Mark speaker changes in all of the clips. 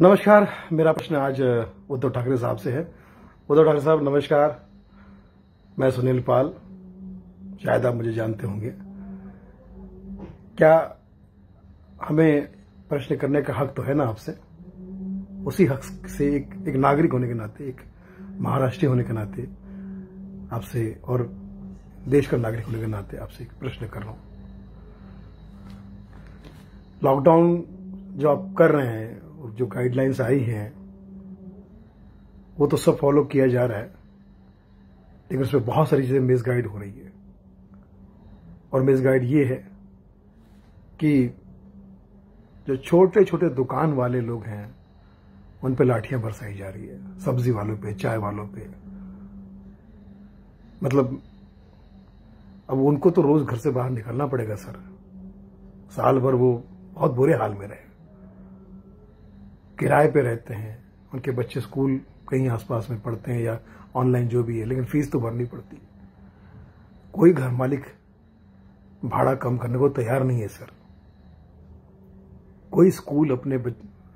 Speaker 1: नमस्कार मेरा प्रश्न आज उद्धव ठाकरे साहब से है उद्धव ठाकरे साहब नमस्कार मैं सुनील पाल शायद आप मुझे जानते होंगे क्या हमें प्रश्न करने का हक तो है ना आपसे उसी हक से एक एक नागरिक होने के नाते एक महाराष्ट्रीय होने के नाते आपसे और देश का नागरिक होने के नाते आपसे एक प्रश्न कर रहा हूं लॉकडाउन जो आप कर रहे हैं जो गाइडलाइंस आई हैं वो तो सब फॉलो किया जा रहा है लेकिन उसमें बहुत सारी चीज़ें मिस गाइड हो रही है और मिस गाइड ये है कि जो छोटे छोटे दुकान वाले लोग हैं उन पे लाठियां बरसाई जा रही है सब्जी वालों पे चाय वालों पे मतलब अब उनको तो रोज घर से बाहर निकलना पड़ेगा सर साल भर वो बहुत बुरे हाल में रहे किराए पे रहते हैं उनके बच्चे स्कूल कहीं आसपास में पढ़ते हैं या ऑनलाइन जो भी है लेकिन फीस तो भरनी पड़ती कोई घर मालिक भाड़ा कम करने को तैयार नहीं है सर कोई स्कूल अपने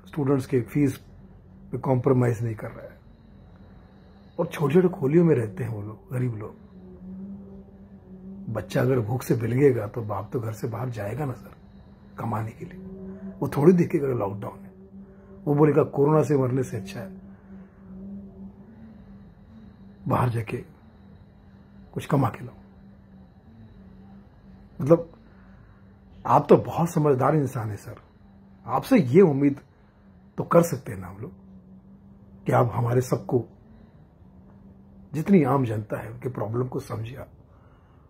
Speaker 1: स्टूडेंट्स के फीस पे कॉम्प्रोमाइज नहीं कर रहा है और छोटे छोटे खोलियों में रहते हैं वो लोग गरीब लोग बच्चा अगर भूख से बिलगेगा तो बाप तो घर से बाहर जाएगा ना सर कमाने के लिए वो थोड़ी देखेगा लॉकडाउन है वो बोलेगा कोरोना से मरने से अच्छा है बाहर जाके कुछ कमा के लाओ मतलब आप तो बहुत समझदार इंसान है सर आपसे ये उम्मीद तो कर सकते हैं ना हम लोग कि आप हमारे सबको जितनी आम जनता है उनके प्रॉब्लम को समझिए आप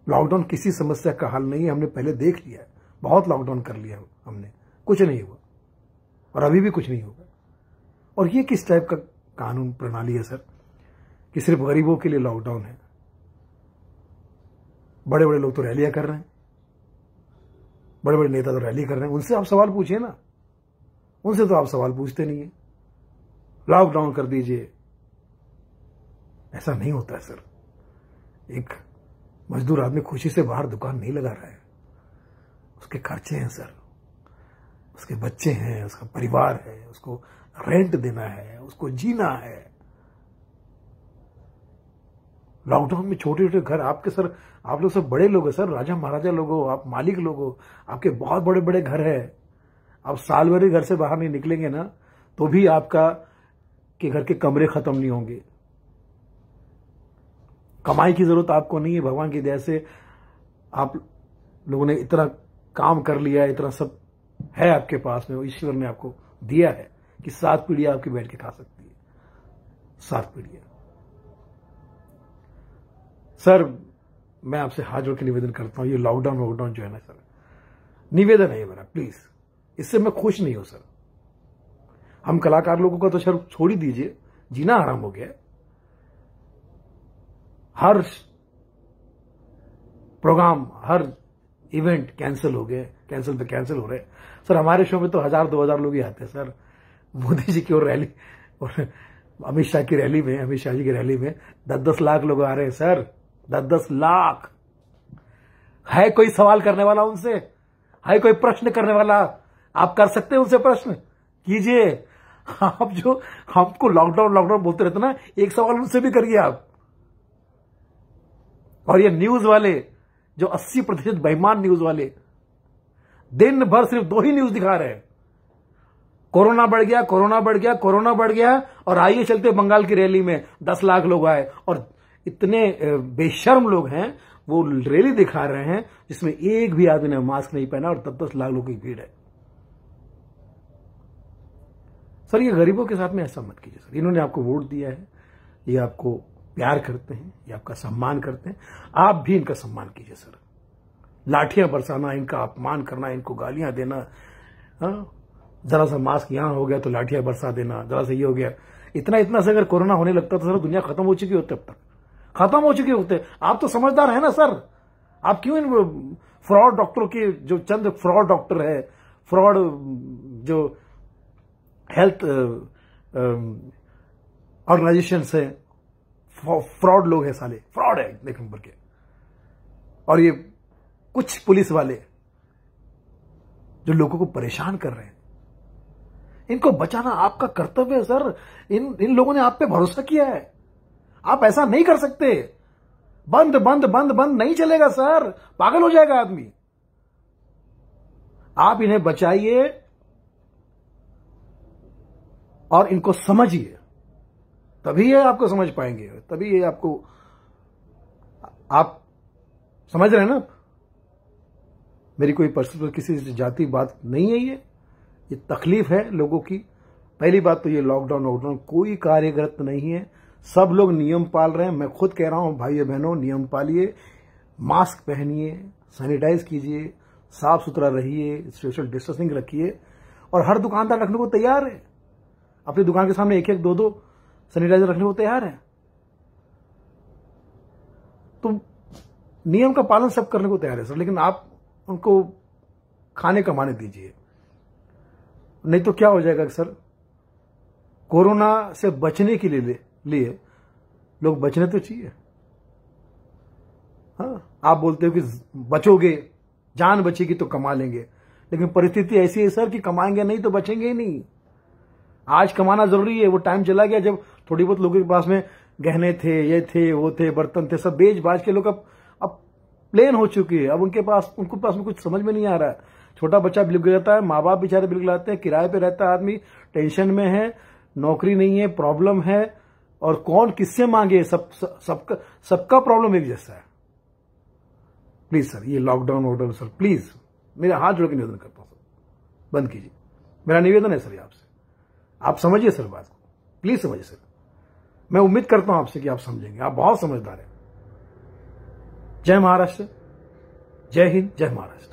Speaker 1: लॉकडाउन किसी समस्या का हल नहीं है हमने पहले देख लिया है बहुत लॉकडाउन कर लिया हमने कुछ नहीं हुआ और अभी भी कुछ नहीं होगा और ये किस टाइप का कानून प्रणाली है सर कि सिर्फ गरीबों के लिए लॉकडाउन है बड़े बड़े लोग तो रैलियां कर रहे हैं बड़े बड़े नेता तो रैली कर रहे हैं उनसे आप सवाल पूछिए ना उनसे तो आप सवाल पूछते नहीं है लॉकडाउन कर दीजिए ऐसा नहीं होता है सर एक मजदूर आदमी खुशी से बाहर दुकान नहीं लगा रहा है उसके खर्चे हैं सर उसके बच्चे हैं उसका परिवार है उसको रेंट देना है उसको जीना है लॉकडाउन में छोटे छोटे घर आपके सर आप लोग सब बड़े लोग हैं सर राजा महाराजा लोग हो आप मालिक लोग हो आपके बहुत बड़े बड़े घर है आप साल भर घर से बाहर नहीं निकलेंगे ना तो भी आपका के घर के कमरे खत्म नहीं होंगे कमाई की जरूरत आपको नहीं है भगवान की दया से आप लोगों ने इतना काम कर लिया इतना सब है आपके पास में ईश्वर ने आपको दिया है कि सात पीढ़ियां आपकी बैठ के खा सकती है सात पीढ़ियां सर मैं आपसे हाथ जोड़ के निवेदन करता हूं ये लॉकडाउन वॉकडाउन जो है ना सर निवेदन है ये मेरा प्लीज इससे मैं खुश नहीं हूं सर हम कलाकार लोगों का तो सर छोड़ ही दीजिए जीना आराम हो गया हर प्रोग्राम हर इवेंट कैंसिल हो गए कैंसिल पे कैंसिल हो रहे सर हमारे शो में तो हजार दो हजार लोग ही आते हैं सर मोदी जी की और रैली और अमित शाह की रैली में अमित शाह जी की रैली में दस दस लाख लोग आ रहे हैं सर दस दस लाख है कोई सवाल करने वाला उनसे है कोई प्रश्न करने वाला आप कर सकते हैं उनसे प्रश्न कीजिए आप जो हमको लॉकडाउन लॉकडाउन बोलते रहते ना एक सवाल उनसे भी करिए आप और ये न्यूज वाले जो 80 प्रतिशत बेईमान न्यूज वाले दिन भर सिर्फ दो ही न्यूज दिखा रहे हैं कोरोना बढ़ गया कोरोना बढ़ गया कोरोना बढ़ गया और आइए चलते बंगाल की रैली में दस लाख लोग आए और इतने बेशर्म लोग हैं वो रैली दिखा रहे हैं जिसमें एक भी आदमी ने मास्क नहीं पहना और तब दस लाख लोगों की भीड़ है सर ये गरीबों के साथ में ऐसा मत कीजिए सर इन्होंने आपको वोट दिया है ये आपको प्यार करते हैं ये आपका सम्मान करते हैं आप भी इनका सम्मान कीजिए सर लाठियां बरसाना इनका अपमान करना इनको गालियां देना हा? जरा सा मास्क यहां हो गया तो लाठियां बरसा देना जरा सा ये हो गया इतना इतना से अगर कोरोना होने लगता तो सर दुनिया खत्म हो चुकी होती अब तक खत्म हो चुके होते आप तो समझदार है ना सर आप क्यों इन फ्रॉड डॉक्टरों के जो चंद फ्रॉड डॉक्टर है फ्रॉड जो हेल्थ ऑर्गेनाइजेशन है फ्रॉड लोग हैं साले फ्रॉड है एक नंबर के और ये कुछ पुलिस वाले जो लोगों को परेशान कर रहे हैं इनको बचाना आपका कर्तव्य है सर इन इन लोगों ने आप पे भरोसा किया है आप ऐसा नहीं कर सकते बंद बंद बंद बंद नहीं चलेगा सर पागल हो जाएगा आदमी आप इन्हें बचाइए और इनको समझिए तभी ये आपको समझ पाएंगे तभी ये आपको आप समझ रहे हैं ना मेरी कोई पर्सनल किसी जाति बात नहीं है ये ये तकलीफ है लोगों की पहली बात तो ये लॉकडाउन वॉकडाउन कोई कार्यगत नहीं है सब लोग नियम पाल रहे हैं मैं खुद कह रहा हूं भाई बहनों नियम पालिए मास्क पहनिए सैनिटाइज कीजिए साफ सुथरा रहिए सोशल डिस्टेंसिंग रखिए और हर दुकानदार रखने को तैयार है अपनी दुकान के सामने एक एक दो दो सैनिटाइजर रखने को तैयार है तो नियम का पालन सब करने को तैयार है सर लेकिन आप उनको खाने कमाने दीजिए नहीं तो क्या हो जाएगा सर कोरोना से बचने के लिए लिए लोग बचने तो चाहिए हाँ आप बोलते हो कि बचोगे जान बचेगी तो कमा लेंगे लेकिन परिस्थिति ऐसी है सर कि कमाएंगे नहीं तो बचेंगे ही नहीं आज कमाना जरूरी है वो टाइम चला गया जब थोड़ी बहुत लोगों के पास में गहने थे ये थे वो थे बर्तन थे सब बेच बाज के लोग अब अब प्लेन हो चुके हैं अब उनके पास उनके पास में कुछ समझ में नहीं आ रहा है छोटा बच्चा बिल्कुल जाता है माँ बाप बेचारे बिल्कुल आते हैं किराए पे रहता है आदमी टेंशन में है नौकरी नहीं है प्रॉब्लम है और कौन किससे मांगे सब सबका सबका प्रॉब्लम एक जैसा है प्लीज सर ये लॉकडाउन वॉकडाउन सर प्लीज मेरा हाथ जोड़ के निवेदन करता हूँ सर बंद कीजिए मेरा निवेदन है सर आपसे आप समझिए सर बात को प्लीज समझिए सर मैं उम्मीद करता हूं आपसे कि आप समझेंगे आप बहुत समझदार हैं जय महाराष्ट्र जय हिंद जय महाराष्ट्र